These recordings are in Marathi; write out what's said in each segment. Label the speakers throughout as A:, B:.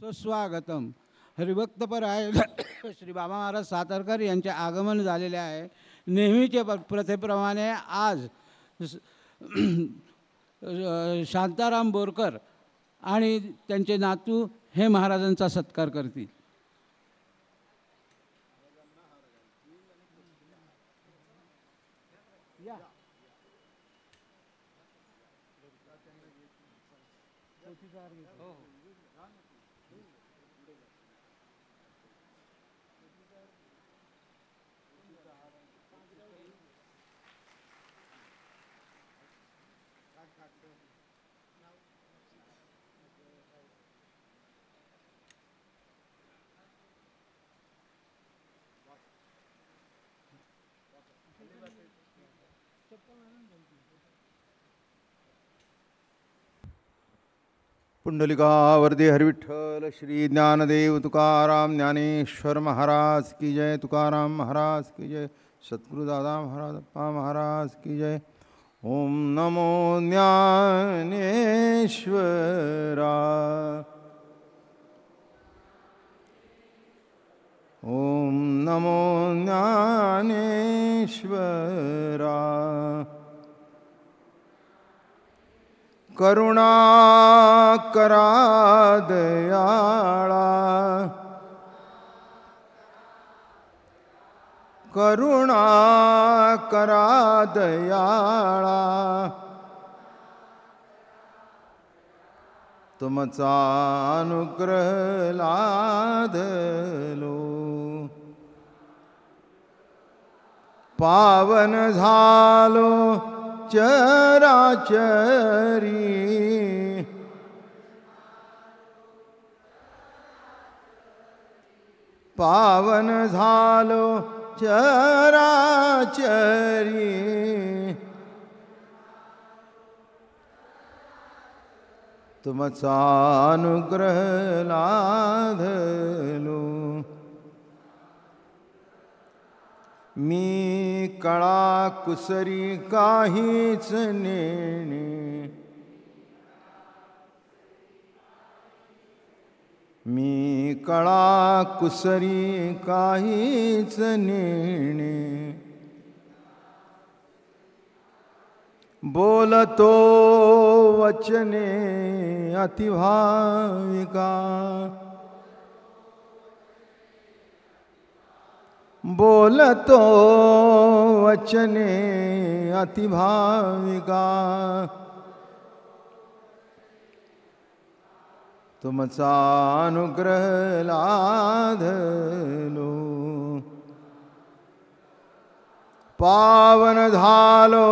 A: सुस्वागतम हरिभक्तपराय श्री बाबा महाराज सातारकर यांचे आगमन झालेले आहे नेहमीचे प्रथेप्रमाणे आज शांताराम बोरकर आणि त्यांचे नातू हे महाराजांचा सत्कार करतील
B: हो, हो. Ooh. पुंडलिकावर्दे हरिविठ्ठल श्री ज्ञानदेव तुकाराम ज्ञानेश्वर महाराज की जय तुकाराम महाराज की जय सतगुरु दादा महाराज अप्पा महाराज की जय ओम नमो ज्ञानेश्वरा ओम नमो ज्ञानेश्वरा करुणा करा दयाळा करुणा करा दयाळा तुमचा अनुग्रह लादलो पावन झालो चराचरी पावन झालो चराचरी तुमचा अनुग्रह लाधलो मी कळा कुसरी काहीच नेणे मी कळा कुसरी काहीच नेणे बोलतो वचने अतिभाविका बोलतो वचने अतिभाविका तुमचा अनुग्रह लाधलो पावन झालो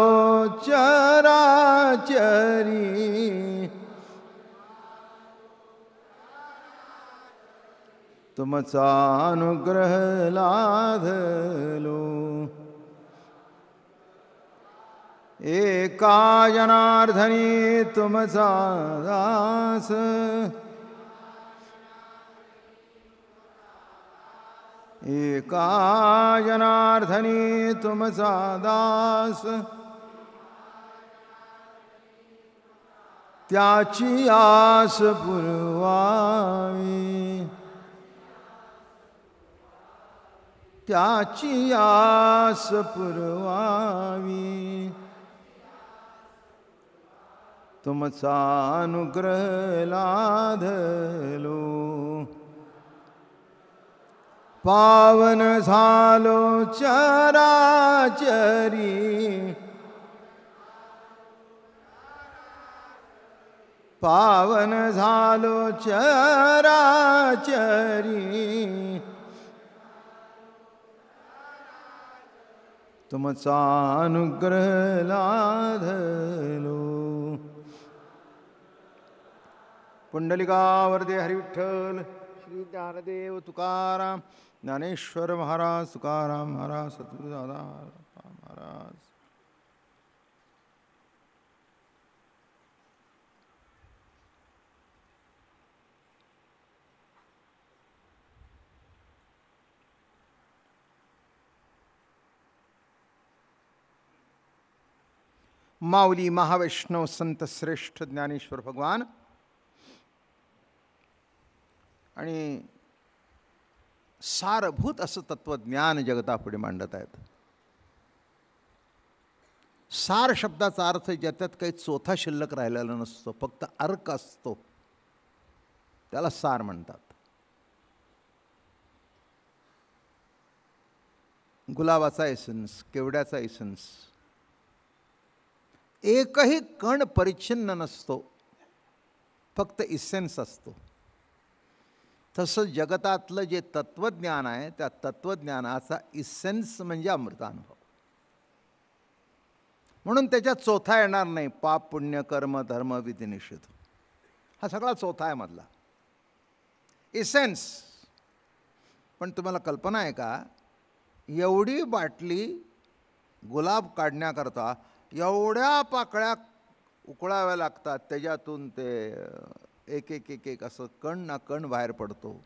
B: चरी तुमचा अनुग्रह लाधलो एका जनार्दनी तुमचा दास एका जनार्धनी तुमचा दास त्याची आस पुरवावी त्याची आस पुरवावी तुमचा अनुग्रह लाधलो पावन झालो चराचरी पावन झालो चराचरी तुमचा अनुग्रह लाधलो पुंडलिकावरदे हरिविठ्ठल श्री दारदेव तुकाराम ज्ञानेश्वर महाराज तुकाराम महाराज सद्गुरुदादा महाराज
A: माऊली महावैष्णव संत श्रेष्ठ ज्ञानेश्वर भगवान आणि सारभूत असं तत्वज्ञान जगतापुढे मांडत आहेत सार शब्दाचा अर्थ ज्याच्यात काही चौथा शिल्लक राहिलेला नसतो फक्त अर्क असतो त्याला सार म्हणतात गुलाबाचा एसन्स केवड्याचा एसन्स एकही कण परिच्छिन्न नसतो फक्त इसेन्स असतो तसं जगतातलं जे तत्वज्ञान आहे त्या तत्वज्ञानाचा इसेन्स म्हणजे अमृतानुभव म्हणून त्याच्यात चौथा येणार नाही पाप पुण्य कर्म धर्म विधिनिषेध हा सगळा चौथा आहे मधला इसेन्स पण तुम्हाला कल्पना आहे का एवढी बाटली गुलाब काढण्याकरता एवढ्या पाकळ्या उकळाव्या लागतात त्याच्यातून ते एक एक एक एक असं कण ना कण बाहेर पडतो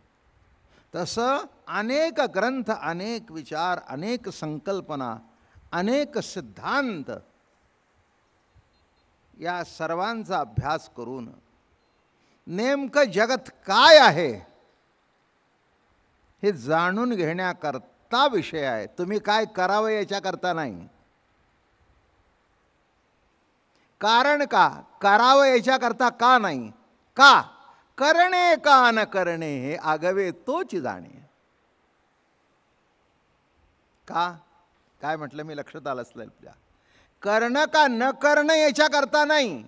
A: तसं अनेक ग्रंथ अनेक विचार अनेक संकल्पना अनेक सिद्धांत या सर्वांचा अभ्यास करून नेमकं जगत काय आहे हे जाणून घेण्याकरता विषय आहे तुम्ही काय करावं याच्याकरता नाही कारण का करावं याच्याकरता का नाही का करणे का न करणे हे आगवे तोच जाणे का काय म्हटलं मी लक्षात आलं असलं आपल्या करणं का न करणं याच्याकरता नाही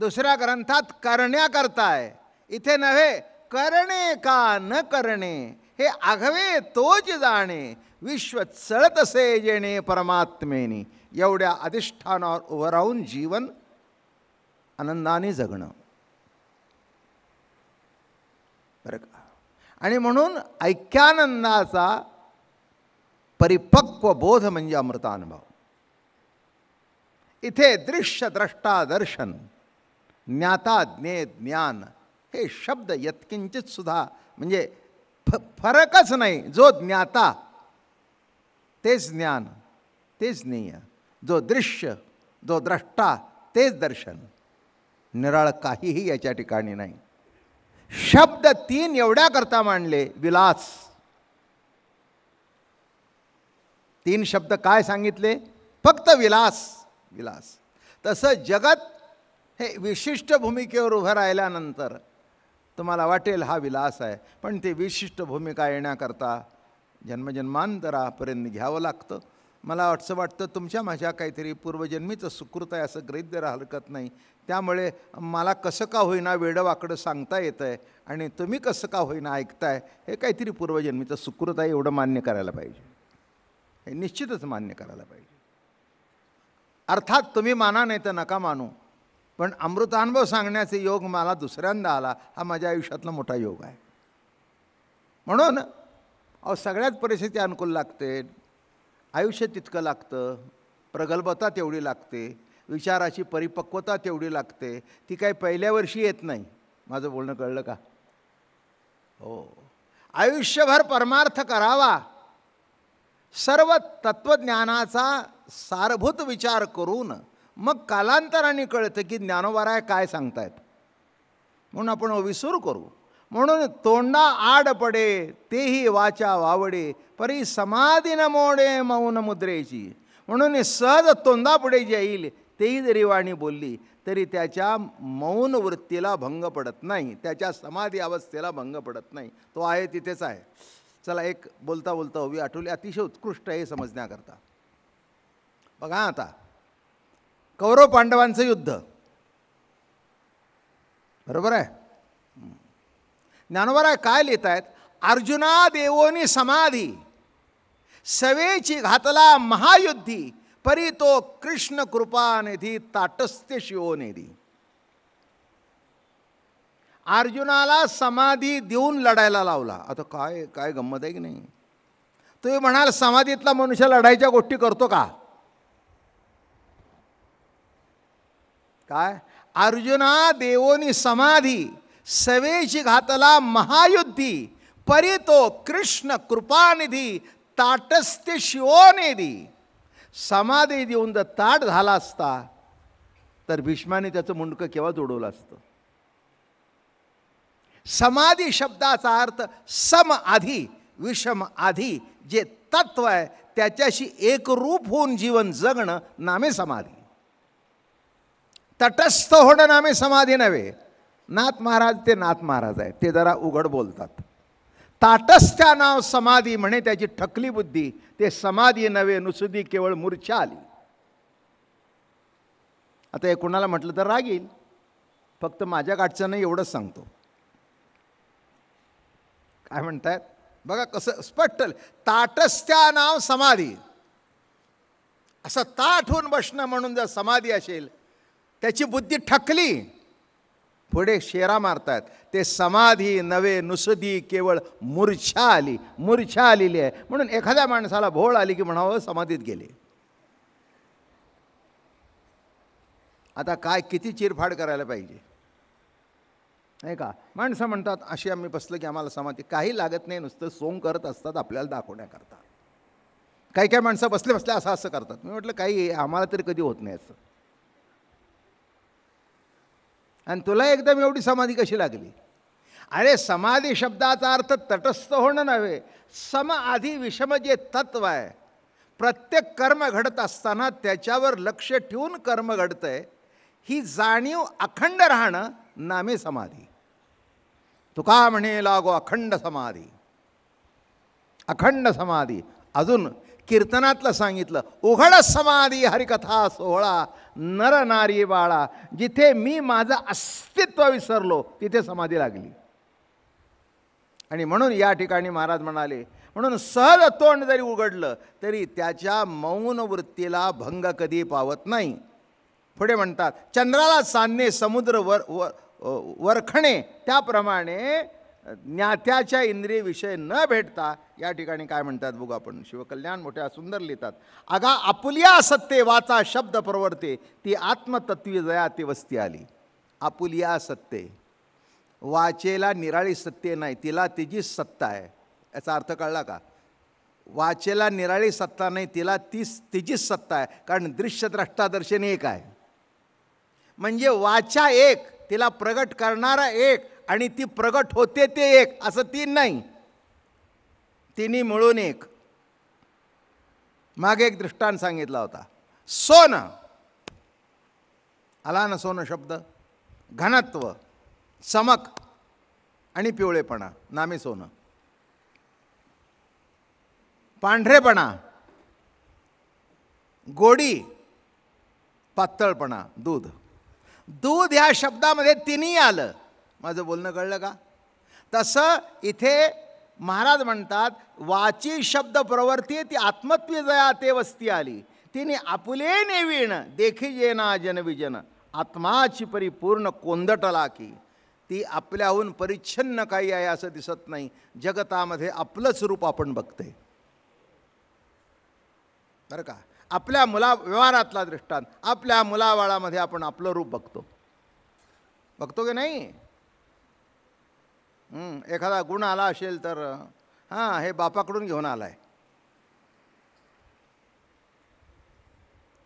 A: दुसऱ्या ग्रंथात करण्याकरता आहे इथे नव्हे करणे का न करणे हे आघवे तोच जाणे विश्व चळत असे जेणे परमात्मेने एवढ्या अधिष्ठानावर उभं राहून जीवन आनंदाने जगणं बरं का आणि म्हणून ऐक्यानंदाचा परिपक्व बोध म्हणजे अमृतानुभव इथे दृश्य द्रष्टा दर्शन ज्ञाता ज्ञे ज्ञान हे शब्द यत्किंचित सुद्धा म्हणजे फ फरकच नाही जो ज्ञाता तेच ज्ञान तेच ज्ञेय जो दृश्य जो द्रष्टा तेच दर्शन निराळ काहीही याच्या ठिकाणी नाही शब्द तीन एवढ्याकरता मांडले विलास तीन शब्द काय सांगितले फक्त विलास विलास तसं जगत हे विशिष्ट भूमिकेवर उभं राहिल्यानंतर तुम्हाला वाटेल हा विलास आहे पण ते विशिष्ट भूमिका येण्याकरता जन्मजन्मांतरापर्यंत घ्यावं लागतं मला असं वाटतं तुमच्या माझ्या काहीतरी पूर्वजन्मीचं सुकृत आहे असं ग्रहित द्यायला हरकत नाही त्यामुळे मला कसं का होईना वेडं वाकडं सांगता येतं आहे आणि तुम्ही कसं का होईना ऐकताय हे काहीतरी पूर्वजन्मीचं सुकृत आहे एवढं मान्य करायला पाहिजे हे निश्चितच मान्य करायला पाहिजे अर्थात तुम्ही माना नाही तर नका मानू पण अमृतानुभव सांगण्याचे योग मला दुसऱ्यांदा आला हा माझ्या आयुष्यातला मोठा योग आहे म्हणून अहो सगळ्याच परिस्थिती अनुकूल लागते आयुष्य तितकं लागतं प्रगल्भता तेवढी लागते विचाराची परिपक्वता तेवढी लागते ती काही पहिल्या वर्षी येत नाही माझं बोलणं कळलं का हो आयुष्यभर परमार्थ करावा सर्व तत्त्वज्ञानाचा सारभूत विचार करून मग कालांतराने कळतं की ज्ञानोबाराय काय सांगतायत म्हणून आपण विसूर करू म्हणून तोंडा आड पडे तेही वाचा वावडे परी समाधी न मोडे मौन मुद्रेची म्हणून सहज तोंडापुढे जे येईल तेही जरी वाणी बोलली तरी त्याच्या मौन वृत्तीला भंग पडत नाही त्याच्या समाधी अवस्थेला भंग पडत नाही तो आहे तिथेच आहे चला एक बोलता बोलता हवी आठवली अतिशय उत्कृष्ट आहे समजण्याकरता बघा आता कौरव पांडवांचं युद्ध बरोबर आहे ज्ञानवरा काय लिहित आहेत अर्जुना देवोनी समाधी सवेची घातला महायुद्धी परी तो कृष्ण कृपानिधी ताटस्थ्य निधी अर्जुनाला समाधी देऊन लढायला लावला आता काय काय गंमत आहे की नाही तुम्ही म्हणाल समाधीतला मनुष्य लढायच्या गोष्टी करतो का काय अर्जुना देवोनी समाधी सवेशी घातला महायुद्धी परी तो कृष्ण कृपानिधी ताटस्ते शिवोनिधी समाधी देऊन जर ताट झाला असता तर भीष्माने त्याचं मुंडकं केव्हा जोडवलं असतं समाधी शब्दाचा अर्थ सम आधी विषम आधी जे तत्व आहे त्याच्याशी एकरूप होऊन जीवन जगणं नामे समाधी तटस्थ होणं नामे समाधी नव्हे नाथ महाराज ते नाथ महाराज आहेत ते जरा उघड बोलतात ताटस्थ्या नाव समाधी म्हणे त्याची ठकली बुद्धी ते समाधी नव्हे नुसुदी केवळ मूर्छा आली आता हे कुणाला म्हटलं तर रागील फक्त माझ्या गाठच्यानं एवढंच सांगतो काय म्हणतात बघा कसं स्पष्ट ताटस्थ्या नाव समाधी असं ताठ होऊन बसणं म्हणून जर समाधी असेल त्याची बुद्धी ठकली पुढे शेरा मारतात ते समाधी नवे नुसदी केवळ मूर्छा आली मूर्छा आलेली आहे म्हणून एखाद्या माणसाला भोळ आली की म्हणावं समाधीत गेले आता काय किती चिरफाड करायला पाहिजे नाही का माणसं म्हणतात अशी आम्ही बसलं की आम्हाला समाधी काही लागत नाही नुसतं सोंग करत असतात आपल्याला दाखवण्याकरता काही काही माणसं बसले बसले असं असं करतात मी म्हटलं काही आम्हाला तरी कधी होत नाही असं आणि तुला एकदम एवढी समाधी कशी लागली अरे समाधी शब्दाचा अर्थ तटस्थ होणं नव्हे सम आधी विषम जे तत्व आहे प्रत्येक कर्म घडत असताना त्याच्यावर लक्ष ठेवून कर्म घडतं आहे ही जाणीव अखंड राहणं नामे समाधी तुका म्हणे लागो अखंड समाधी अखंड समाधी अजून कीर्तनातलं सांगितलं उघड समाधी हरिकथा सोहळा नरनारी नारी बाळा जिथे मी माझं अस्तित्व विसरलो तिथे समाधी लागली आणि म्हणून या ठिकाणी महाराज म्हणाले म्हणून सहज तोंड जरी उघडलं तरी त्याच्या मौन वृत्तीला भंग कधी पावत नाही पुढे म्हणतात चंद्राला सांधणे समुद्र वर वर वरखणे त्याप्रमाणे ज्ञात्याच्या इंद्रिय विषय न भेटता या ठिकाणी काय म्हणतात बघू आपण शिवकल्याण मोठ्या सुंदर लिहितात अगा आपुलिया सत्ते वाचा शब्द प्रवर्ते ती जया ती वस्ती आली आपुलिया सत्ते वाचेला निराळी सत्ते नाही तिला तिचीच सत्ता आहे याचा अर्थ कळला का वाचेला निराळी सत्ता नाही तिला तीच तिचीच सत्ता आहे कारण दृश्यद्रष्टादर्शन एक आहे म्हणजे वाचा एक तिला प्रगट करणारा एक आणि ती प्रगट होते ते एक असं तीन नाही तिन्ही मिळून एक मागे एक दृष्टांत सांगितला होता सोनं आला ना सोनं शब्द घनत्व चमक आणि पिवळेपणा नामे सोनं पांढरेपणा गोडी पातळपणा दूध दूध ह्या शब्दामध्ये तिन्ही आलं माझं बोलणं कळलं का तसं इथे महाराज म्हणतात वाची शब्द प्रवर्ती ती जया ते वस्ती आली तिने आपुले नेवीण देखी जेना जनविजन आत्माची परिपूर्ण कोंदटला की ती आपल्याहून परिच्छन्न काही आहे असं दिसत नाही जगतामध्ये आपलंच रूप आपण बघते बरं का आपल्या मुला व्यवहारातला दृष्टांत आपल्या मुलावाळामध्ये आपण आपलं रूप बघतो बघतो की नाही एखादा गुण आला असेल तर हां हे बापाकडून घेऊन आला आहे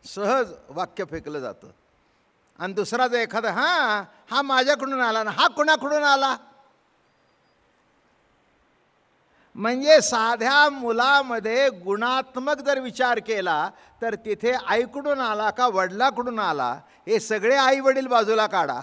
A: सहज वाक्य फेकलं जातं आणि दुसरा जर एखादा हां हा माझ्याकडून आला ना हा कुणाकडून आला म्हणजे साध्या मुलामध्ये गुणात्मक जर विचार केला तर तिथे आईकडून आला का वडिलाकडून आला हे सगळे आई वडील बाजूला काढा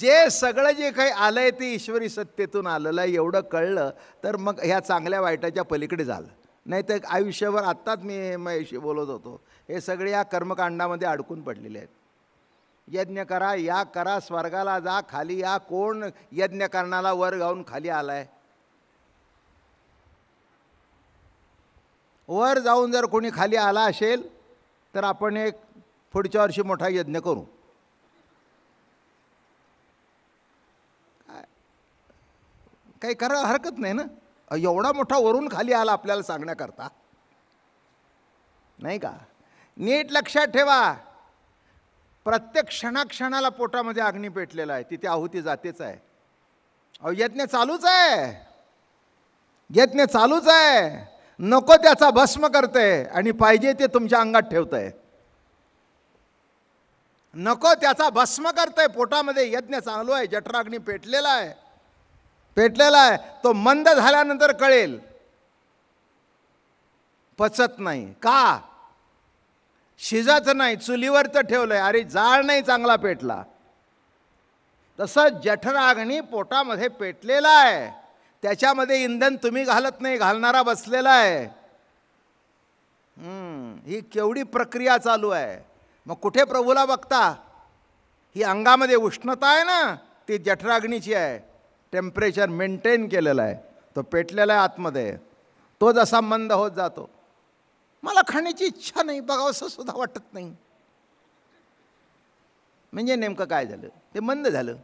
A: जे सगळं जे काही आलं आहे ते ईश्वरी सत्तेतून आलेलं आहे एवढं कळलं तर मग ह्या चांगल्या वाईटाच्या पलीकडे झालं नाही तर आयुष्यभर आत्ताच मी मयशी बोलत होतो हे सगळे या कर्मकांडामध्ये अडकून पडलेले आहेत यज्ञ करा या करा स्वर्गाला जा खाली या कोण यज्ञ करणाला वर जाऊन खाली आलाय वर जाऊन जर कोणी खाली आला असेल तर आपण एक पुढच्या वर्षी मोठा यज्ञ करू काही करा हरकत नाही ना एवढा मोठा वरून खाली आला आपल्याला सांगण्याकरता नाही का नीट लक्षात ठेवा प्रत्येक क्षणाक्षणाला पोटामध्ये अग्नी पेटलेला आहे तिथे आहुती जातेच आहे अहो यज्ञ चालूच आहे यज्ञ चालूच आहे नको त्याचा भस्म करते आणि पाहिजे ते तुमच्या अंगात ठेवतंय नको त्याचा भस्म करतंय पोटामध्ये यज्ञ चालू आहे जठराग्नी पेटलेला आहे पेटलेला आहे तो मंद झाल्यानंतर कळेल पचत नाही का शिजत नाही चुलीवरचं ठेवलंय अरे जाळ नाही चांगला पेटला तसं जठराग्नी पोटामध्ये पेटलेला आहे त्याच्यामध्ये इंधन तुम्ही घालत नाही घालणारा बसलेला आहे ही केवढी प्रक्रिया चालू आहे मग कुठे प्रभूला बघता ही अंगामध्ये उष्णता आहे ना ती जठराग्नीची आहे टेम्परेचर मेंटेन केलेला आहे तो पेटलेला आहे आतमध्ये तो जसा मंद होत जातो मला खाण्याची इच्छा नाही असं सुद्धा वाटत नाही म्हणजे नेमकं काय झालं ते मंद झालं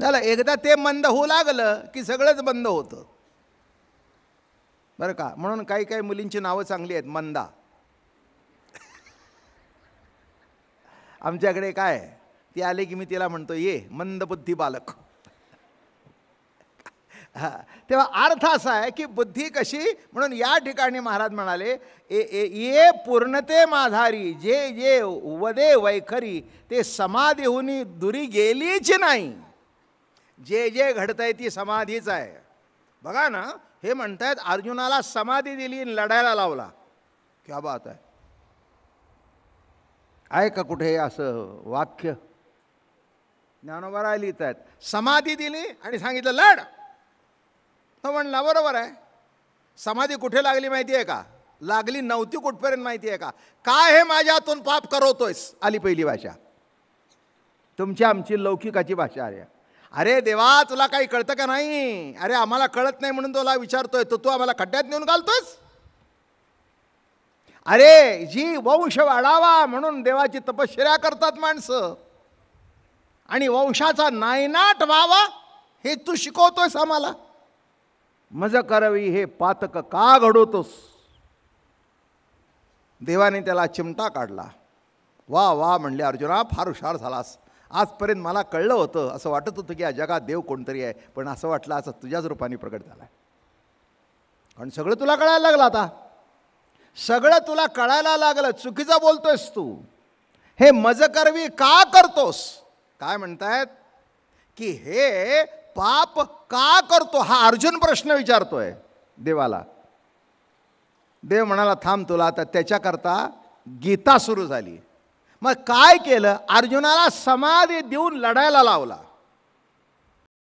A: झालं एकदा ते मंद होऊ लागलं की सगळंच बंद होतं बरं का म्हणून काही काही मुलींची नावं चांगली आहेत मंदा आमच्याकडे काय ती आले की मी तिला म्हणतो ये मंदबुद्धी बालक तेव्हा अर्थ असा आहे की बुद्धी कशी म्हणून या ठिकाणी महाराज म्हणाले ए ए ये पूर्णते माधारी जे जे वदे वैखरी ते समाधीहून दुरी गेलीच नाही जे जे आहे ती समाधीच आहे बघा ना हे म्हणतायत अर्जुनाला समाधी दिली लढायला लावला क्या बात आहे आहे का कुठे असं वाक्य ज्ञानोबा लिहित आहेत समाधी दिली आणि सांगितलं लढ तो म्हणला बरोबर आहे समाधी कुठे लागली माहिती आहे का लागली नव्हती कुठपर्यंत माहिती आहे का काय हे माझ्यातून पाप करवतोयस आली पहिली भाषा तुमची आमची लौकिकाची भाषा अरे अरे देवा तुला काही कळतं का नाही अरे आम्हाला कळत नाही म्हणून तुला विचारतोय तो तू आम्हाला खड्ड्यात नेऊन घालतोयस अरे जी वंश वाढावा म्हणून देवाची तपश्चर्या करतात माणसं आणि वंशाचा नायनाट व्हावा हे तू शिकवतोयस आम्हाला मज करावी हे पातक का घडवतोस देवाने त्याला चिमटा काढला वा वा म्हणले अर्जुना फार हुशार झालास आजपर्यंत मला कळलं होतं असं वाटत होतं की या जगात देव कोणतरी आहे पण असं वाटलं असं तुझ्याच रूपाने प्रकट झाला आणि कारण सगळं तुला कळायला लागलं आता सगळं तुला कळायला लागलं चुकीचं बोलतोयस तू हे मजकरवी का करतोस काय म्हणतायत की हे पाप का करतो हा अर्जुन प्रश्न विचारतोय देवाला देव म्हणाला थांब तुला आता त्याच्याकरता गीता सुरू झाली मग काय केलं अर्जुनाला समाधी देऊन लढायला लावला